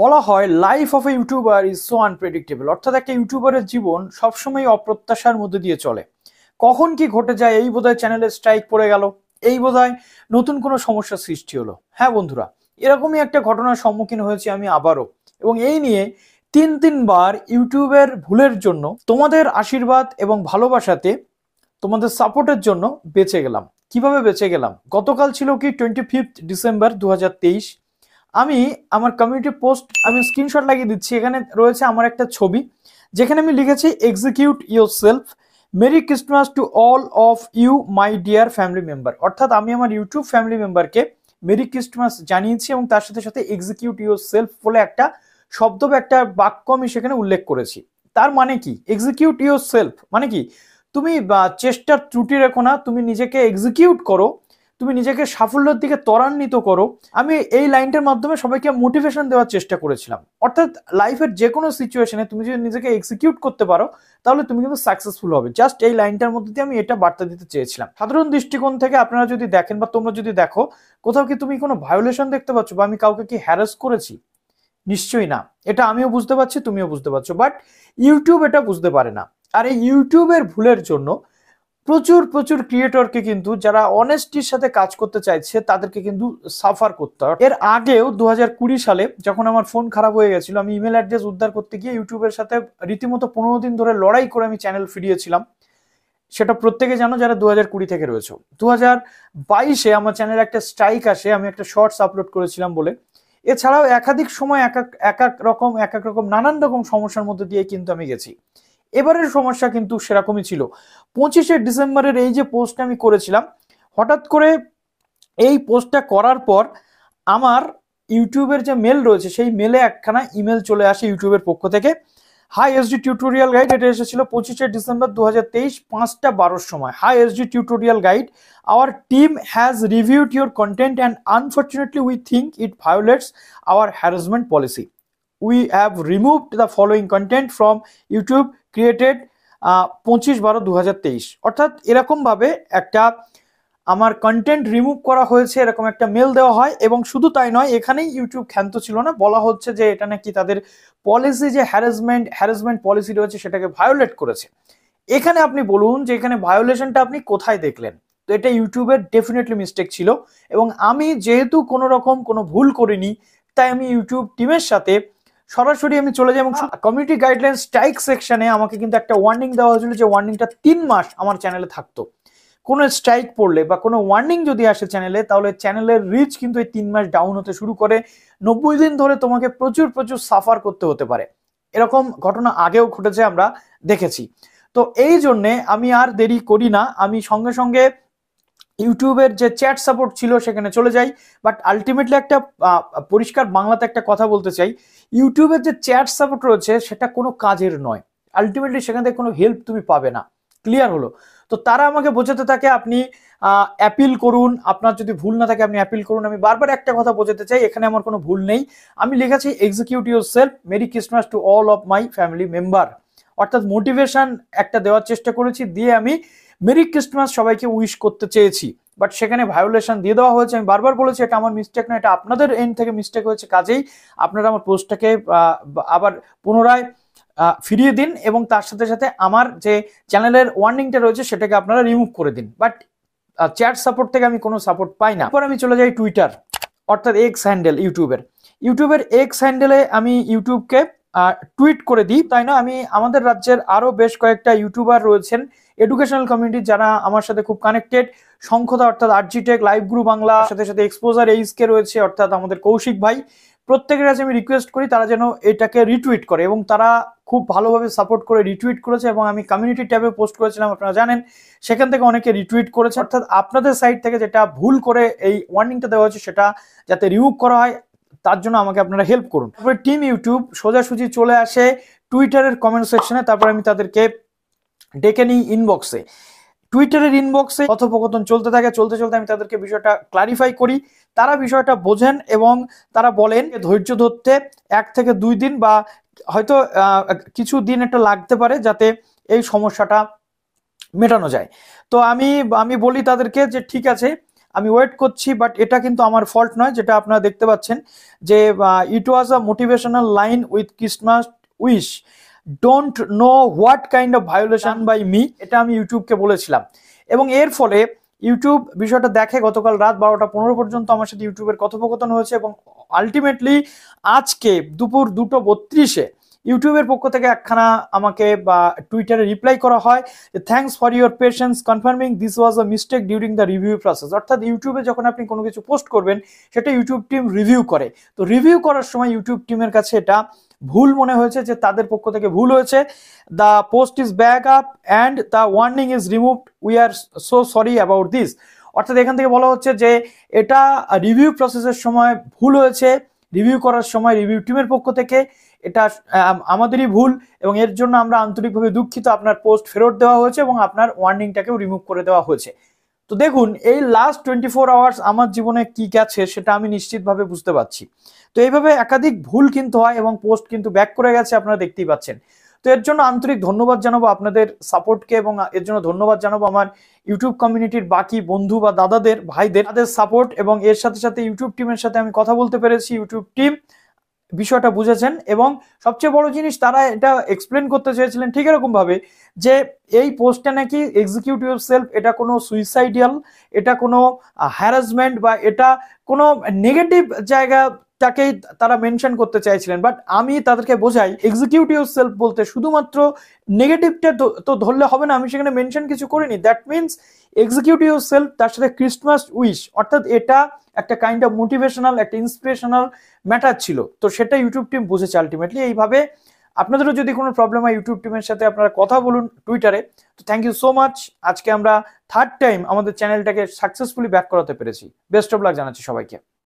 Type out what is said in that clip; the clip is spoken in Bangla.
বলা হয় life of a YouTuber is so unpredictable অর্থাৎ একটা ইউটিউবারের জীবন সবসময় অপ্রত্যাশার মধ্যে দিয়ে চলে কখন কি ঘটে যায় এই বোধহয় চ্যানেলের স্ট্রাইক পড়ে গেল এই বোধহয় নতুন কোনো সমস্যার সৃষ্টি হলো হ্যাঁ বন্ধুরা এরকমই একটা ঘটনার সম্মুখীন হয়েছি আমি আবারও এবং এই নিয়ে তিন তিনবার ইউটিউবের ভুলের জন্য তোমাদের আশীর্বাদ এবং ভালোবাসাতে তোমাদের সাপোর্টের জন্য বেঁচে গেলাম কিভাবে বেঁচে গেলাম গতকাল ছিল কি টোয়েন্টি ফিফথ ডিসেম্বর দু আমি আমার কমিউনিটি পোস্ট আমি স্ক্রিনশট লাগিয়ে দিচ্ছি এখানে রয়েছে আমার একটা ছবি যেখানে আমি লিখেছি execute your self merry Christmas to all of you my dear family member অর্থাৎ আমি আমার ইউটিউব ফ্যামিলি মেম্বারকে মেরি ক্রিসমাস জানিয়েছি এবং তার সাথে সাথে এক্সিকিউট ইউর সেলফ বলে একটা শব্দ বা একটা বাক্য আমি সেখানে উল্লেখ করেছি তার মানে কি এক্সিকিউট ইউর সেলফ মানে কি তুমি চেষ্টার ত্রুটি রেখো না তুমি নিজেকে এক্সিকিউট করো তুমি নিজেকে সাফল্যের দিকে ত্বরান্বিত করো আমি এই লাইনটার মাধ্যমে সবাইকে মোটিভেশন দেওয়ার চেষ্টা করেছিলাম অর্থাৎ লাইফের যে কোনো সিচুয়েশনে তুমি যদি নিজেকে এক্সিকিউট করতে পারো তাহলে তুমি কিন্তু সাকসেসফুল হবে জাস্ট এই লাইনটার মধ্যে দিয়ে আমি এটা বার্তা দিতে চেয়েছিলাম সাধারণ দৃষ্টিকোণ থেকে আপনারা যদি দেখেন বা তোমরা যদি দেখো কোথাও কি তুমি কোনো ভায়োলেশন দেখতে পাচ্ছ বা আমি কাউকে কি হ্যারাস করেছি নিশ্চয়ই না এটা আমিও বুঝতে পারছি তুমিও বুঝতে পারছো বাট ইউটিউব এটা বুঝতে পারে না আর এই ইউটিউবের ভুলের জন্য প্রচুর প্রচুর ক্রিয়েটরকে কিন্তু যারা অনেস্টির সাথে কাজ করতে চাইছে তাদেরকে কিন্তু সাফার করতে হয় এর আগেও দু সালে যখন আমার ফোন খারাপ হয়ে গেছিল আমি ইমেল অ্যাড্রেস উদ্ধার করতে গিয়ে ইউটিউবের সাথে রীতিমতো পনেরো দিন ধরে লড়াই করে আমি চ্যানেল ফিরিয়েছিলাম সেটা প্রত্যেকে জানো যারা দু হাজার কুড়ি থেকে রয়েছে দু হাজার বাইশে আমার চ্যানেলে একটা স্ট্রাইক আসে আমি একটা শর্টস আপলোড করেছিলাম বলে এছাড়াও একাধিক সময় এক এক এক রকম এক এক রকম নানান রকম সমস্যার মধ্যে দিয়ে কিন্তু আমি গেছি এবারের সমস্যা কিন্তু সেরকমই ছিল পঁচিশে ডিসেম্বরের এই যে পোস্ট আমি করেছিলাম হঠাৎ করে এই পোস্টটা করার পর আমার ইউটিউবের যে মেল রয়েছে সেই মেলে একখানা ইমেল চলে আসে ইউটিউবের পক্ষ থেকে hi S D tutorial guide এটা এসেছিল পঁচিশে ডিসেম্বর দু হাজার তেইশ পাঁচটা বারোর সময় hi S D tutorial guide our team has reviewed your content and unfortunately we think it violates our harassment policy we have removed the following content from YouTube created পঁচিশ বারো দু অর্থাৎ এরকমভাবে একটা আমার কন্টেন্ট রিমুভ করা হয়েছে এরকম একটা মেল দেওয়া হয় এবং শুধু তাই নয় এখানেই ইউটিউব খ্যান্ত ছিল না বলা হচ্ছে যে এটা নাকি তাদের পলিসি যে হ্যারাসমেন্ট হ্যারাসমেন্ট পলিসি রয়েছে সেটাকে ভায়োলেট করেছে এখানে আপনি বলুন যে এখানে ভায়োলেশনটা আপনি কোথায় দেখলেন তো এটা ইউটিউবের ডেফিনেটলি মিস্টেক ছিল এবং আমি যেহেতু কোনো রকম কোনো ভুল করিনি তাই আমি ইউটিউব টিমের সাথে সরাসরি আমি চলে যাই এবং কমিউনিটি গাইডলাইন স্ট্রাইক সেকশনে আমাকে কিন্তু একটা ওয়ার্নিং দেওয়া হয়েছিল যে ওয়ার্নিংটা তিন মাস আমার চ্যানেলে থাকতো কোনো স্ট্রাইক পড়লে বা কোনো ওয়ার্নিং যদি আসে চ্যানেলে তাহলে চ্যানেলের রিচ কিন্তু এই তিন মাস ডাউন হতে শুরু করে নব্বই দিন ধরে তোমাকে প্রচুর প্রচুর সাফার করতে হতে পারে এরকম ঘটনা আগেও ঘটেছে আমরা দেখেছি তো এই জন্যে আমি আর দেরি করি না আমি সঙ্গে সঙ্গে ইউটিউবের যে চ্যাট সাপোর্ট ছিল সেখানে চলে যাই বাট আলটিমেটলি একটা পরিষ্কার বাংলাতে একটা কথা বলতে চাই ইউটিউবের যে চ্যাট সাপোর্ট রয়েছে সেটা কোনো কাজের নয় আলটিমেটলি সেখান থেকে কোনো হেল্প তুমি পাবে না ক্লিয়ার হলো তো তারা আমাকে বোঝাতে থাকে আপনি অ্যাপিল করুন আপনার যদি ভুল না থাকে আপনি অ্যাপিল করুন আমি বারবার একটা কথা বোঝাতে চাই এখানে আমার কোনো ভুল নেই আমি লিখেছি executive self merry Christmas to all of my family member অর্থাৎ মোটিভেশন একটা দেওয়ার চেষ্টা করেছি দিয়ে আমি মেরি ক্রিসমাস সবাইকে উইশ করতে চেয়েছি বাট সেখানে ভায়োলেশন দিয়ে দেওয়া হয়েছে আমি বারবার বলেছি এটা আমার মিস্টেক না এটা আপনাদের এন্ড থেকে মিস্টেক হয়েছে কাজেই আপনারা আমার পোস্টটাকে আবার পুনরায় ফিরিয়ে দিন এবং তার সাথে সাথে আমার যে চ্যানেলের ওয়ার্নিংটা রয়েছে সেটাকে আপনারা রিমুভ করে দিন বাট চ্যাট সাপোর্ট থেকে আমি কোনো সাপোর্ট পাই না পর আমি চলে যাই টুইটার অর্থাৎ এক্স হ্যান্ডেল ইউটিউবের ইউটিউবের এক্স হ্যান্ডেলে আমি ইউটিউবকে টুইট করে দিই তাই না আমি আমাদের রাজ্যের আরও বেশ কয়েকটা ইউটিউবার রয়েছেন এডুকেশনাল কমিউনিটি যারা আমার সাথে খুব কানেক্টেড সংখ্যতা অর্থাৎ আর্জিটেক লাইভ গ্রু বাংলা সাথে সাথে এক্সপোজার এইসকে রয়েছে অর্থাৎ আমাদের কৌশিক ভাই প্রত্যেকের কাছে আমি রিকোয়েস্ট করি তারা যেন এটাকে রিটুইট করে এবং তারা খুব ভালোভাবে সাপোর্ট করে রিটুইট করেছে এবং আমি কমিউনিটি ট্যাবে পোস্ট করেছিলাম আপনারা জানেন সেখান থেকে অনেকে রিটুইট করেছে অর্থাৎ আপনাদের সাইড থেকে যেটা ভুল করে এই ওয়ার্নিংটা দেওয়া হয়েছে সেটা যাতে রিমুভ করা হয় তার জন্য আমাকে আপনারা হেল্প করুন তারপরে টিম ইউটিউব সোজাসুজি চলে আসে টুইটারের কমেন্ট সেকশনে তারপর আমি তাদেরকে ডেকে নিই ইনবক্সে টুইটারের ইনবক্সে কথোপকথন চলতে থাকে চলতে চলতে আমি তাদেরকে বিষয়টা ক্লারিফাই করি তারা বিষয়টা বোঝেন এবং তারা বলেন ধৈর্য ধরতে এক থেকে দুই দিন বা হয়তো কিছু দিন একটা লাগতে পারে যাতে এই সমস্যাটা মেটানো যায় তো আমি আমি বলি তাদেরকে যে ঠিক আছে আমি ওয়েট করছি বাট এটা কিন্তু আমার ফল্ট নয় যেটা আপনারা দেখতে পাচ্ছেন যে it was a motivational line with Christmas wish don't know what kind of violation by me এটা আমি ইউটিউবকে বলেছিলাম এবং এর ফলে ইউটিউব বিষয়টা দেখে গতকাল রাত বারোটা পনেরো পর্যন্ত আমার সাথে ইউটিউবের কথোপকথন হয়েছে এবং আলটিমেটলি আজকে দুপুর দুটো বত্রিশে ইউটিউবের পক্ষ থেকে একখানা আমাকে বা টুইটারে রিপ্লাই করা হয় thanks for your patience confirming this was a mistake during the review process অর্থাৎ ইউটিউবে যখন আপনি কোনো কিছু পোস্ট করবেন সেটা ইউটিউব টিম রিভিউ করে তো রিভিউ করার সময় ইউটিউব টিমের কাছে এটা ভুল মনে হয়েছে যে তাদের পক্ষ থেকে ভুল হয়েছে the post is back up and the warning is removed we are so sorry about this অর্থাৎ এখান থেকে বলা হচ্ছে যে এটা রিভিউ প্রসেসের সময় ভুল হয়েছে রিভিউ করার সময় রিভিউ টিমের পক্ষ থেকে এটা আমাদেরই ভুল এবং এর জন্য আমরা আন্তরিকভাবে দুঃখিত আপনার পোস্ট ফেরত দেওয়া হয়েছে এবং আপনার ওয়ার্নিংটাকেও রিমুভ করে দেওয়া হয়েছে তো দেখুন এই লাস্ট টোয়েন্টি ফোর আওয়ার্স আমার জীবনে কি গেছে সেটা আমি নিশ্চিতভাবে বুঝতে পারছি তো এইভাবে একাধিক ভুল কিন্তু হয় এবং পোস্ট কিন্তু ব্যাক করে গেছে আপনারা দেখতেই পাচ্ছেন তো এর জন্য আন্তরিক ধন্যবাদ জানাবো আপনাদের সাপোর্টকে এবং এর জন্য ধন্যবাদ জানাবো আমার ইউটিউব কমিউনিটির বাকি বন্ধু বা দাদাদের ভাইদের তাদের সাপোর্ট এবং এর সাথে সাথে ইউটিউব টিমের সাথে আমি কথা বলতে পেরেছি ইউটিউব টিম বিষয়টা বুঝেছেন এবং সবচেয়ে বড় জিনিস তারা এটা এক্সপ্লেন করতে চেয়েছিলেন ঠিক এরকমভাবে যে এই পোস্টটা নাকি এক্সিকিউটিভ সেলফ এটা কোনো সুইসাইডিয়াল এটা কোনো হ্যারাসমেন্ট বা এটা কোনো নেগেটিভ জায়গা টাকেই তারা মেনশন করতে চাইছিলেন বাট আমি তাদেরকে বোঝাই এক্সিকিউটিভ সেলফ বলতে শুধুমাত্র নেগেটিভটা তো ধরলে হবে না আমি সেখানে মেনশন কিছু করিনি দ্যাট মিনস এক্সিকিউটিভ সেলফ তার সাথে ক্রিসমাস উইশ অর্থাৎ এটা একটা কাইন্ড অফ মোটিভেশনাল একটা ইন্সপিরেশনাল ম্যাটার ছিল তো সেটা ইউটিউব টিম বুঝেছে আলটিমেটলি এইভাবে আপনাদেরও যদি কোনো প্রবলেম হয় ইউটিউব টিমের সাথে আপনারা কথা বলুন টুইটারে তো থ্যাংক ইউ সো মাচ আজকে আমরা থার্ড টাইম আমাদের চ্যানেলটাকে সাকসেসফুলি ব্যাক করাতে পেরেছি বেস্ট অফ লাক জানাচ্ছি সবাইকে